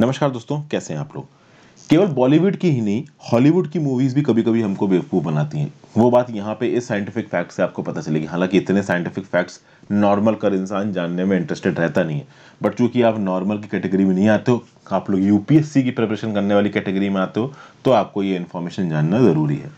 नमस्कार दोस्तों कैसे हैं आप लोग केवल बॉलीवुड की ही नहीं हॉलीवुड की मूवीज़ भी कभी कभी हमको बेवकूफ़ बनाती हैं वो बात यहाँ पे इस साइंटिफिक फैक्ट से आपको पता चलेगी हालांकि इतने साइंटिफिक फैक्ट्स नॉर्मल कर इंसान जानने में इंटरेस्टेड रहता नहीं है बट चूंकि आप नॉर्मल की कैटेगरी में नहीं आते हो आप लोग यूपीएससी की प्रिपरेशन करने वाली कैटेगरी में आते हो तो आपको ये इन्फॉर्मेशन जानना ज़रूरी है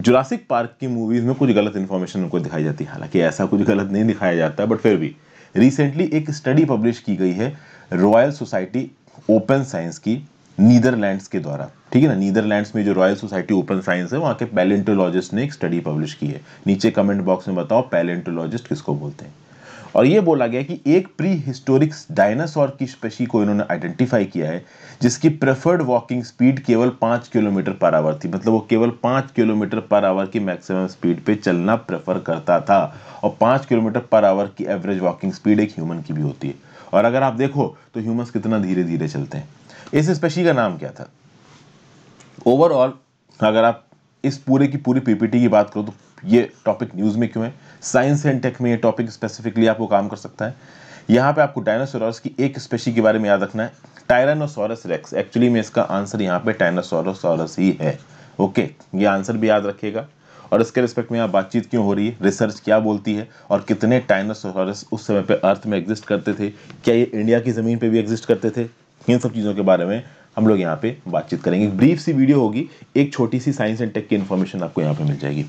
जुरासिक पार्क की मूवीज़ में कुछ गलत इन्फॉर्मेशन उनको दिखाई जाती है हालांकि ऐसा कुछ गलत नहीं दिखाया जाता बट फिर भी रिसेंटली एक स्टडी पब्लिश की गई है रॉयल सोसाइटी ओपन साइंस की नीदरलैंड्स के द्वारा ठीक है ना नीदरलैंड्स में जो रॉयल सोसाइटी ओपन साइंस है वहां के पैलेंटोलॉजिस्ट ने एक स्टडी पब्लिश की है नीचे कमेंट बॉक्स में बताओ पैलेंटोलॉजिस्ट किसको बोलते हैं और यह बोला गया कि एक प्री हिस्टोरिक डायनासोर की स्पेशी को इन्होंने आइडेंटिफाई किया है जिसकी प्रेफर्ड वॉकिंग स्पीड केवल पांच किलोमीटर पर आवर थी मतलब वो केवल पांच किलोमीटर पर आवर की मैक्सिमम स्पीड पे चलना प्रेफर करता था और पांच किलोमीटर पर आवर की एवरेज वॉकिंग स्पीड एक ह्यूमन की भी होती है और अगर आप देखो तो ह्यूमस कितना धीरे धीरे चलते हैं इस स्पेशी का नाम क्या था ओवरऑल अगर आप इस पूरे की पूरी पीपीटी की बात करो तो ये टॉपिक न्यूज़ में क्यों है साइंस एंड टेक में ये टॉपिक स्पेसिफिकली आपको काम कर सकता है यहाँ पे आपको डायनासोरस की एक स्पेशी के बारे में याद रखना है टायरानोसोरस रेक्स एक्चुअली में इसका आंसर यहाँ पे टायनासोरसॉरस ही है ओके ये आंसर भी याद रखिएगा और इसके रिस्पेक्ट में यहाँ बातचीत क्यों हो रही है रिसर्च क्या बोलती है और कितने टाइनोसोरस उस समय पर अर्थ में एग्जिस्ट करते थे क्या ये इंडिया की ज़मीन पर भी एग्जिस्ट करते थे इन सब चीज़ों के बारे में हम लोग यहाँ पे बातचीत करेंगे ब्रीफ सी वीडियो होगी एक छोटी सी साइंस एंड टेक की इन्फॉर्मेशन आपको यहाँ पे मिल जाएगी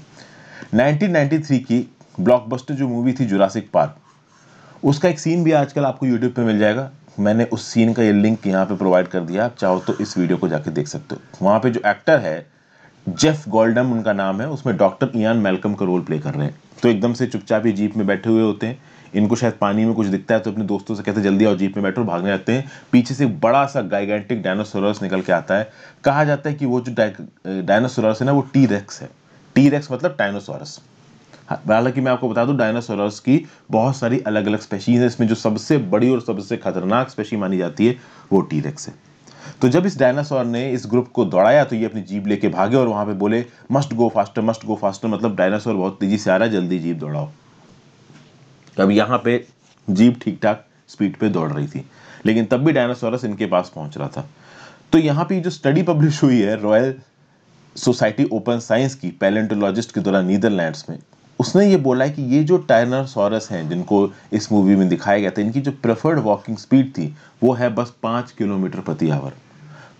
1993 की ब्लॉकबस्टर जो मूवी थी जुरासिक पार्क उसका एक सीन भी आजकल आपको यूट्यूब पे मिल जाएगा मैंने उस सीन का ये लिंक यहाँ पे प्रोवाइड कर दिया आप चाहो तो इस वीडियो को जाके देख सकते हो वहाँ पे जो एक्टर है जेफ गोल्डम उनका नाम है उसमें डॉक्टर इयान मेलकम का रोल प्ले कर रहे हैं तो एकदम से चुपचाप ही जीप में बैठे हुए होते हैं इनको शायद पानी में कुछ दिखता है तो अपने दोस्तों से कहते हैं जल्दी आओ जीप में बैठो भागने जाते हैं पीछे से बड़ा सा गाइगेंटिक डायनासोरस निकल के आता है कहा जाता है कि वो जो डायनासोरस है ना वो टी रेक्स है टी रेक्स मतलब डायनासोरस हाँ, हालांकि मैं आपको बता दूं डायनासोरस की बहुत सारी अलग अलग स्पेशीज है इसमें जो सबसे बड़ी और सबसे खतरनाक स्पेशी मानी जाती है वो टी रेक्स है तो जब इस डायनासोर ने इस ग्रुप को दौड़ाया तो ये अपनी जीप लेके भागे और वहाँ पे बोले must go faster must go faster मतलब डायनासोर बहुत तेजी से आ रहा है जल्दी जीप दौड़ाओ अब यहाँ पे जीप ठीक ठाक स्पीड पे दौड़ रही थी लेकिन तब भी डायनासोरस इनके पास पहुंच रहा था तो यहाँ पे जो स्टडी पब्लिश हुई है रॉयल सोसाइटी ओपन साइंस की पैलेंटोलॉजिस्ट के द्वारा नीदरलैंड्स में उसने ये बोला है कि ये जो टायनासोरस हैं जिनको इस मूवी में दिखाया गया था इनकी जो प्रेफर्ड वॉकिंग स्पीड थी वो है बस पाँच किलोमीटर प्रति आवर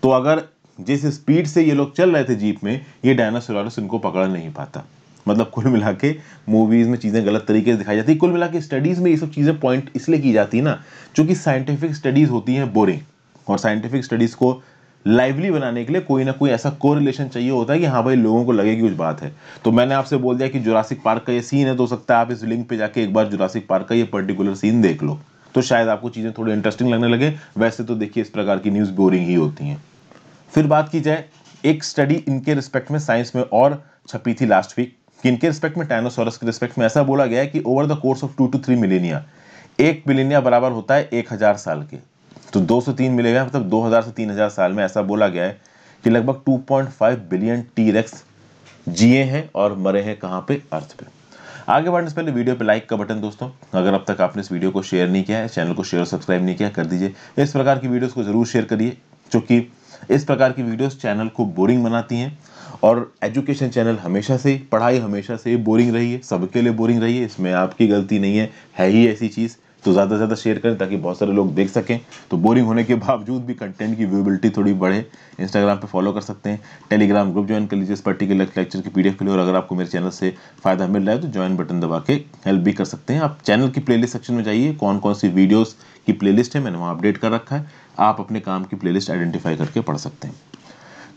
तो अगर जिस स्पीड से ये लोग चल रहे थे जीप में ये डायनासोरस इनको पकड़ नहीं पाता मतलब कुल मिला के मूवीज़ में चीज़ें गलत तरीके से दिखाई जाती है कुल मिला के स्टडीज़ में ये सब चीज़ें पॉइंट इसलिए की जाती है ना क्योंकि साइंटिफिक स्टडीज़ होती हैं बोरिंग और साइंटिफिक स्टडीज़ को लाइवली बनाने के लिए कोई ना कोई ऐसा कोरिलेशन चाहिए होता है कि हाँ भाई लोगों को लगेगी कुछ बात है तो मैंने आपसे बोल दिया कि जुरासिक पार्क का ये सीन है तो हो सकता है आप इस लिंक पे जाके एक बार जुरासिक पार्क का ये पर्टिकुलर सीन देख लो तो शायद आपको चीज़ें थोड़ी इंटरेस्टिंग लगने लगे वैसे तो देखिए इस प्रकार की न्यूज़ बोरिंग ही होती हैं फिर बात की जाए एक स्टडी इनके रिस्पेक्ट में साइंस में और छपी थी लास्ट वीक कि इनके रिस्पेक्ट में टाइनोसोरस के रिस्पेक्ट में ऐसा बोला गया है कि over the course of two two three millennia एक मिलेनिया बराबर होता है एक हज़ार साल के तो दो से तीन मिले हुए मतलब दो हज़ार से तीन हज़ार साल में ऐसा बोला गया है कि लगभग two point five billion T rex जिए हैं और मरे हैं कहाँ पे अर्थ पे आगे बढ़ने से पहले वीडियो पे लाइक का बटन दोस्तों अगर अब तक आपने इस वीडियो को शेयर नहीं किया है चैनल को शेयर और सब्सक्राइब नहीं किया कर दीजिए इस प्रकार की वीडियोस को जरूर शेयर करिए क्योंकि इस प्रकार की वीडियोस चैनल को बोरिंग बनाती हैं और एजुकेशन चैनल हमेशा से पढ़ाई हमेशा से बोरिंग रही है सबके लिए बोरिंग रही है इसमें आपकी गलती नहीं है है ही ऐसी चीज़ तो ज़्यादा से ज़्यादा शेयर करें ताकि बहुत सारे लोग देख सकें तो बोरिंग होने के बावजूद भी कंटेंट की व्यूबिलिटी थोड़ी बढ़े इंस्टाग्राम पे फॉलो कर सकते हैं टेलीग्राम ग्रुप ज्वाइन कर लीजिए इस पर्टिकुलर लेक्चर की पीडीएफ के लिए और अगर आपको मेरे चैनल से फ़ायदा मिल रहा है तो ज्वाइन बटन दबा के हेल्प भी कर सकते हैं आप चैनल की प्ले सेक्शन में जाइए कौन कौन सी वीडियोज़ की प्ले है मैंने वहाँ अपडेट कर रखा है आप अपने काम की प्लेलिस्ट आइडेंटिफाई करके पढ़ सकते हैं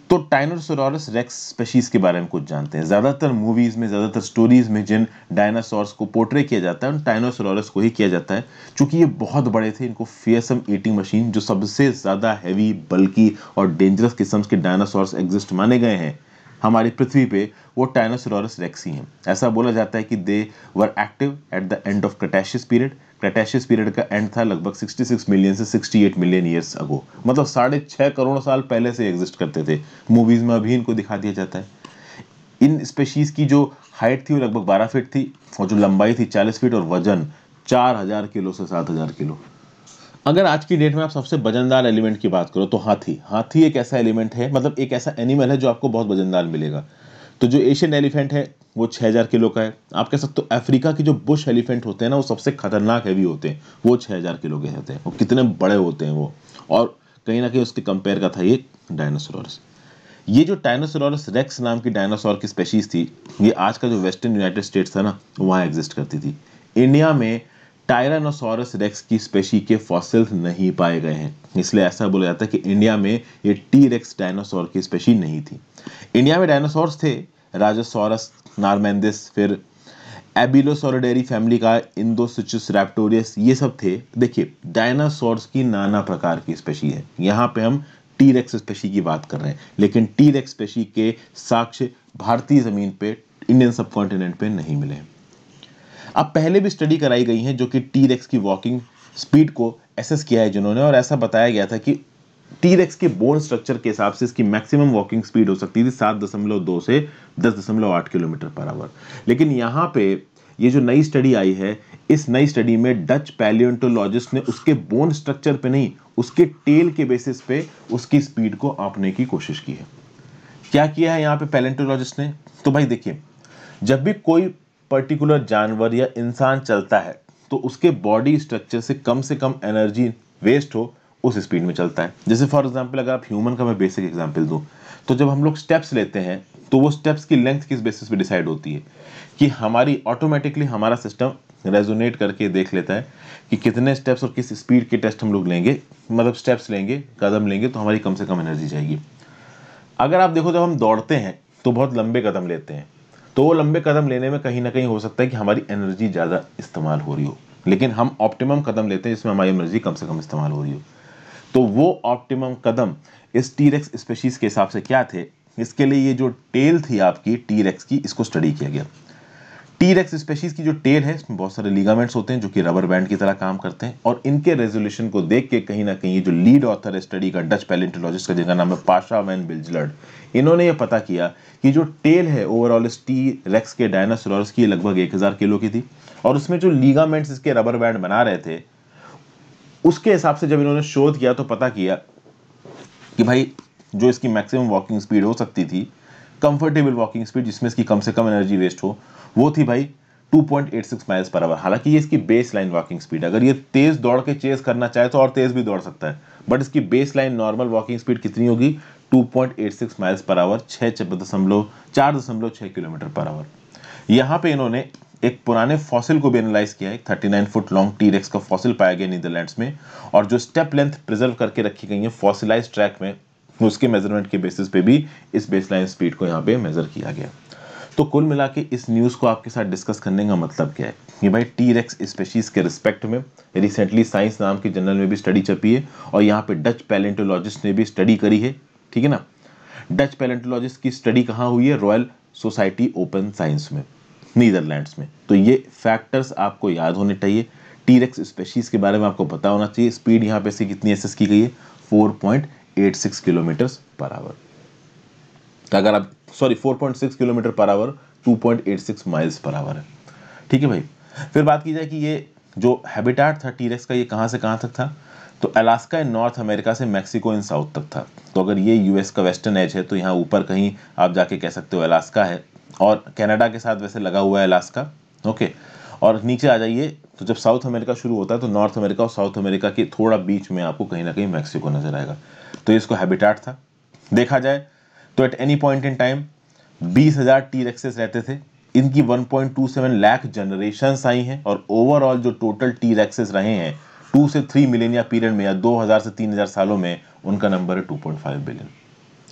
तो टाइनोसोरस रेक्स स्पेशीज़ के बारे में कुछ जानते हैं ज़्यादातर मूवीज़ में ज़्यादातर स्टोरीज़ में जिन डायनासोर्स को पोर्ट्रे किया जाता है उन टाइनोसोरस को ही किया जाता है क्योंकि ये बहुत बड़े थे इनको फियसम ईटिंग मशीन जो सबसे ज़्यादा हैवी बल्कि और डेंजरस किस्म के डायनासोर्स एग्जिस्ट माने गए हैं हमारी पृथ्वी पे वो टाइनोसोरस रेक्स ही हैं ऐसा बोला जाता है कि they were active at the end of Cretaceous period Cretaceous period का एंड था लगभग 66 मिलियन से 68 मिलियन ईयर्स अगो मतलब साढ़े छः करोड़ साल पहले से एग्जिस्ट करते थे मूवीज़ में अभी इनको दिखा दिया जाता है इन स्पेशीज़ की जो हाइट थी वो लगभग 12 फीट थी और जो लंबाई थी 40 फीट और वजन 4000 किलो से 7000 किलो अगर आज की डेट में आप सबसे वजनदार एलिमेंट की बात करो तो हाथी हाथी एक ऐसा एलिमेंट है मतलब एक ऐसा एनिमल है जो आपको बहुत वजनदार मिलेगा तो जो एशियन एलिफेंट है वो 6000 किलो का है आप कह सकते हो अफ्रीका के जो बुश एलिफेंट होते हैं ना वो सबसे खतरनाक हैवी होते हैं वो 6000 किलो के होते हैं वो कितने बड़े होते हैं वो और कहीं ना कहीं उसके कंपेयर का था ये डायनासोरस ये जो डायनासोरस रेक्स नाम की डायनासोर की स्पेशीज थी ये आज का जो वेस्टर्न यूनाइटेड स्टेट्स था ना वहाँ एग्जिस्ट करती थी इंडिया में टायरानोसोरस रेक्स की स्पेशी के फॉसिल्स नहीं पाए गए हैं इसलिए ऐसा बोला जाता है कि इंडिया में ये टी रेक्स डायनासोर की स्पेशी नहीं थी इंडिया में डायनासोर्स थे राजोसोरस नारमेंदिस फिर एबिलोसोरडेरी फैमिली का इंदोसिचुस रैप्टोरियस ये सब थे देखिए डायनासोर्स की नाना प्रकार की स्पेशी है यहाँ पे हम टी रेक्स स्पेशी की बात कर रहे हैं लेकिन टी रेक्स स्पेशी के साक्ष्य भारतीय ज़मीन पे इंडियन सब कॉन्टिनेंट पे नहीं मिले हैं अब पहले भी स्टडी कराई गई हैं जो कि टी रेक्स की वॉकिंग स्पीड को एसेस किया है जिन्होंने और ऐसा बताया गया था कि टी रेक्स के बोन स्ट्रक्चर के हिसाब से इसकी मैक्सिमम वॉकिंग स्पीड हो सकती थी सात दशमलव दो से दस दशमलव आठ किलोमीटर पर आवर लेकिन यहाँ पे ये जो नई स्टडी आई है इस नई स्टडी में डच पैलियोटोलॉजिस्ट ने उसके बोन स्ट्रक्चर पे नहीं उसके टेल के बेसिस पे उसकी स्पीड को आंपने की कोशिश की है क्या किया है यहाँ पे पैलेंटोलॉजिस्ट ने तो भाई देखिए जब भी कोई पर्टिकुलर जानवर या इंसान चलता है तो उसके बॉडी स्ट्रक्चर से कम से कम एनर्जी वेस्ट हो उस स्पीड में चलता है जैसे फॉर एग्जाम्पल अगर आप ह्यूमन का मैं बेसिक एग्जाम्पल दूँ तो जब हम लोग स्टेप्स लेते हैं तो वो स्टेप्स की लेंथ किस बेसिस पे डिसाइड होती है कि हमारी ऑटोमेटिकली हमारा सिस्टम रेजोनेट करके देख लेता है कि कितने स्टेप्स और किस स्पीड के टेस्ट हम लोग लेंगे मतलब स्टेप्स लेंगे कदम लेंगे तो हमारी कम से कम एनर्जी जाएगी अगर आप देखो जब हम दौड़ते हैं तो बहुत लंबे कदम लेते हैं तो वो लंबे कदम लेने में कहीं ना कहीं हो सकता है कि हमारी एनर्जी ज़्यादा इस्तेमाल हो रही हो लेकिन हम ऑप्टिमम कदम लेते हैं जिसमें हमारी एनर्जी कम से कम इस्तेमाल हो रही हो तो वो ऑप्टिमम कदम इस टीरेक्स स्पेशीज़ के हिसाब से क्या थे इसके लिए ये जो टेल थी आपकी टीरेक्स की इसको स्टडी किया गया टी रेक्स स्पेशीज की जो टेल है इसमें बहुत सारे लीगामेंट्स होते हैं जो कि रबर बैंड की तरह काम करते हैं और इनके रेजोल्यूशन को देख के कहीं ना कहीं ये जो लीड ऑथर है स्टडी का डच पैलेंटोलॉजिस्ट का जिनका नाम है पाशा मैन बिल्जलर्ड इन्होंने ये पता किया कि जो टेल है ओवरऑल इस टी रेक्स के डायनासोरस की लगभग एक हज़ार किलो की थी और उसमें जो लीगामेंट्स इसके रबर बैंड बना रहे थे उसके हिसाब से जब इन्होंने शोध किया तो पता किया कि भाई जो इसकी मैक्सिमम वॉकिंग स्पीड हो सकती थी कंफर्टेबल वॉकिंग स्पीड जिसमें इसकी कम से कम एनर्जी वेस्ट हो वो थी भाई 2.86 माइल्स पर आवर हालांकि ये इसकी बेस लाइन वॉकिंग स्पीड अगर ये तेज दौड़ के चेस करना चाहे तो और तेज भी दौड़ सकता है बट इसकी baseline normal walking speed कितनी होगी 2.86 माइल्स पर आवर छः दशमलव चार दशमलव छः किलोमीटर पर आवर यहाँ पे इन्होंने एक पुराने फॉसिल को भी एनालाइज किया है thirty nine foot long T rex का फॉसिल पाया गया नीदरलैंड्स में और जो स्टेप लेंथ प्रिजर्व करके रखी गई है फॉसिलाइज ट्रैक में उसके मेजरमेंट के बेसिस पे भी इस बेसलाइन स्पीड को यहाँ पे मेज़र किया गया तो कुल मिला के इस न्यूज़ को आपके साथ डिस्कस करने का मतलब क्या है कि भाई टी रेक्स स्पेशीज़ के रिस्पेक्ट में रिसेंटली साइंस नाम के जर्नल में भी स्टडी छपी है और यहाँ पे डच पैलेंटोलॉजिस्ट ने भी स्टडी करी है ठीक है ना डच पैलेंटोलॉजिस्ट की स्टडी कहाँ हुई है रॉयल सोसाइटी ओपन साइंस में नीदरलैंड्स में तो ये फैक्टर्स आपको याद होने चाहिए टी रेक्स स्पेशीज़ के बारे में आपको पता होना चाहिए स्पीड यहाँ पे से कितनी एसेस की गई है four eight six kilometre per hour तो अगर आप sorry four point six kilometre per hour two point eight six miles per hour है ठीक है भाई फिर बात की जाए कि ये जो हैबिटाट था टीरेक्स का ये कहाँ से कहाँ तक था तो अलास्का इन नॉर्थ अमेरिका से मैक्सिको इन साउथ तक था तो अगर ये यूएस का वेस्टर्न एज है तो यहाँ ऊपर कहीं आप जाके कह सकते हो अलास्का है और कनाडा के साथ वैसे लगा हुआ है अलास्का ओके और नीचे आ जाइए तो जब साउथ अमेरिका शुरू होता है तो नॉर्थ अमेरिका और साउथ अमेरिका के थोड़ा बीच में आपको कहीं ना कहीं मैक्सिको नजर आएगा तो इसको हैबिटाट था देखा जाए तो at any point in time बीस हज़ार टी रेक्सेस रहते थे इनकी 1.27 लाख जनरेशन आई हैं और ओवरऑल जो टोटल टी रेक्सेस रहे हैं टू से थ्री या पीरियड में या 2000 से 3000 सालों में उनका नंबर है 2.5 बिलियन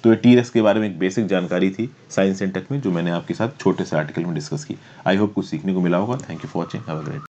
तो ये टी रेक्स के बारे में एक बेसिक जानकारी थी साइंस एंड टेक में जो मैंने आपके साथ छोटे से आर्टिकल में डिस्कस की आई होप कुछ सीखने को मिला होगा थैंक यू फॉर वॉचिंग